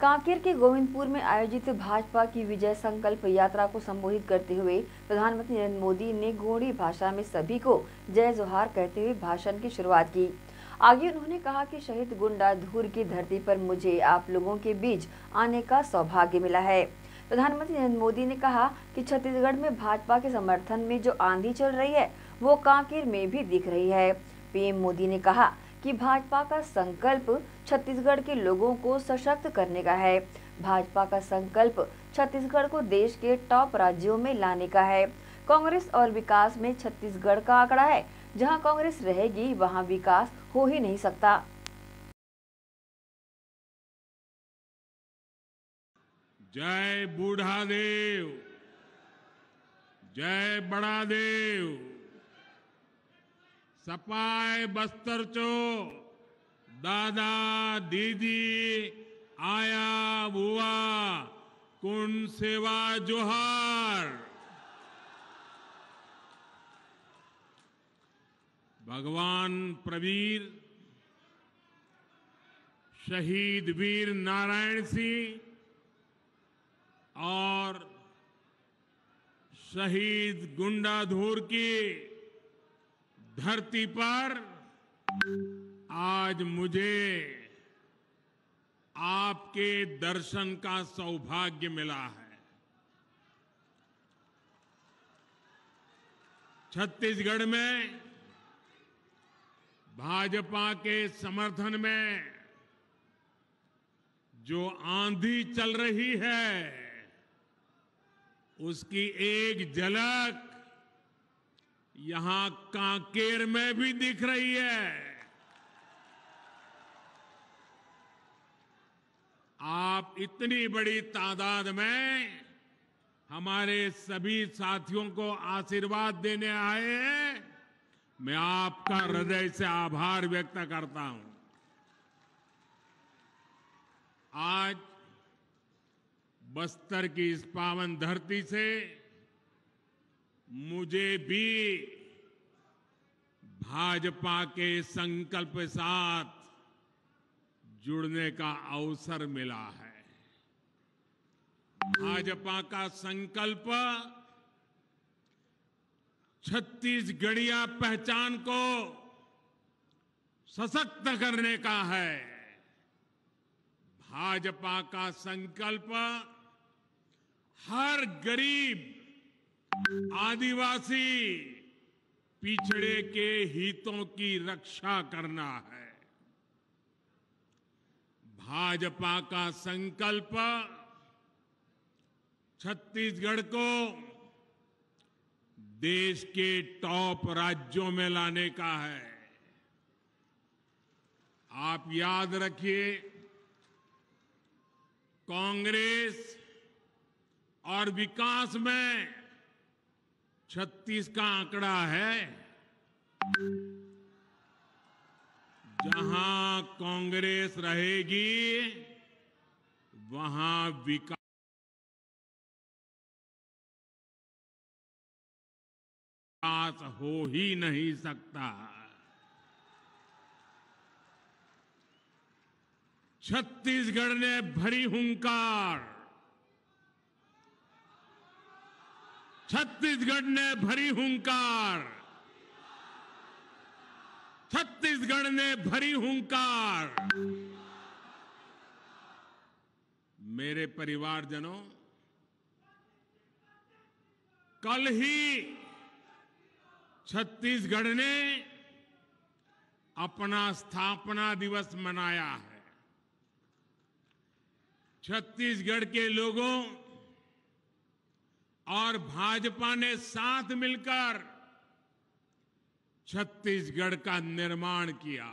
कांकेर के गोविंदपुर में आयोजित भाजपा की विजय संकल्प यात्रा को संबोधित करते हुए प्रधानमंत्री नरेंद्र मोदी ने गोड़ी भाषा में सभी को जय जोहार कहते हुए भाषण की शुरुआत की आगे उन्होंने कहा कि शहीद गुंडा धूर की धरती पर मुझे आप लोगों के बीच आने का सौभाग्य मिला है प्रधानमंत्री नरेंद्र मोदी ने कहा कि छत्तीसगढ़ में भाजपा के समर्थन में जो आंधी चल रही है वो कांकेर में भी दिख रही है पीएम मोदी ने कहा कि भाजपा का संकल्प छत्तीसगढ़ के लोगों को सशक्त करने का है भाजपा का संकल्प छत्तीसगढ़ को देश के टॉप राज्यों में लाने का है कांग्रेस और विकास में छत्तीसगढ़ का आंकड़ा है जहां कांग्रेस रहेगी वहां विकास हो ही नहीं सकता जय बूढ़ा देव जय बड़ा देव सपाय बस्तर चो दादा दीदी आया बुआ कुण सेवा जोहार भगवान प्रवीर शहीद वीर नारायण सिंह और शहीद गुंडाधूर की धरती पर आज मुझे आपके दर्शन का सौभाग्य मिला है छत्तीसगढ़ में भाजपा के समर्थन में जो आंधी चल रही है उसकी एक झलक यहां कांकेर में भी दिख रही है आप इतनी बड़ी तादाद में हमारे सभी साथियों को आशीर्वाद देने आए हैं मैं आपका हृदय से आभार व्यक्त करता हूं आज बस्तर की इस पावन धरती से मुझे भी भाजपा के संकल्प साथ जुड़ने का अवसर मिला है भाजपा का संकल्प छत्तीसगढ़िया पहचान को सशक्त करने का है भाजपा का संकल्प हर गरीब आदिवासी पिछड़े के हितों की रक्षा करना है भाजपा का संकल्प छत्तीसगढ़ को देश के टॉप राज्यों में लाने का है आप याद रखिए कांग्रेस और विकास में छत्तीस का आंकड़ा है जहां कांग्रेस रहेगी वहां विकास विकास हो ही नहीं सकता छत्तीसगढ़ ने भरी हुंकार छत्तीसगढ़ ने भरी हुंकार छत्तीसगढ़ ने भरी हुंकार मेरे परिवारजनों कल ही छत्तीसगढ़ ने अपना स्थापना दिवस मनाया है छत्तीसगढ़ के लोगों और भाजपा ने साथ मिलकर छत्तीसगढ़ का निर्माण किया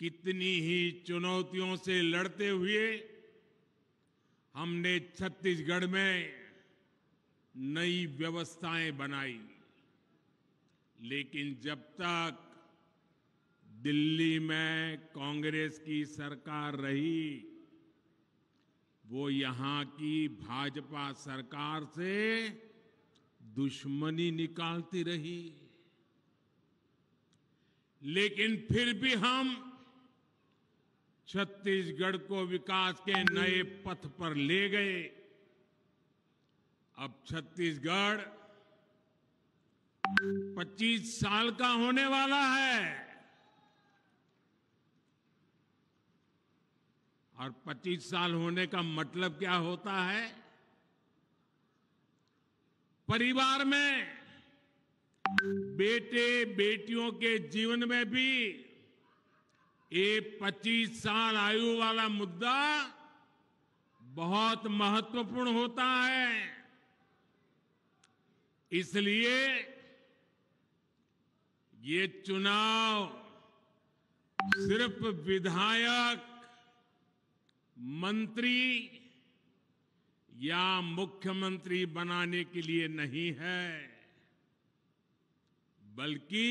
कितनी ही चुनौतियों से लड़ते हुए हमने छत्तीसगढ़ में नई व्यवस्थाएं बनाई लेकिन जब तक दिल्ली में कांग्रेस की सरकार रही वो यहां की भाजपा सरकार से दुश्मनी निकालती रही लेकिन फिर भी हम छत्तीसगढ़ को विकास के नए पथ पर ले गए अब छत्तीसगढ़ 25 साल का होने वाला है और 25 साल होने का मतलब क्या होता है परिवार में बेटे बेटियों के जीवन में भी ये 25 साल आयु वाला मुद्दा बहुत महत्वपूर्ण होता है इसलिए ये चुनाव सिर्फ विधायक मंत्री या मुख्यमंत्री बनाने के लिए नहीं है बल्कि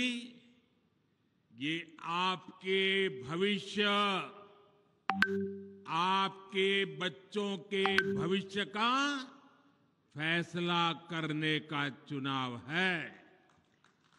ये आपके भविष्य आपके बच्चों के भविष्य का फैसला करने का चुनाव है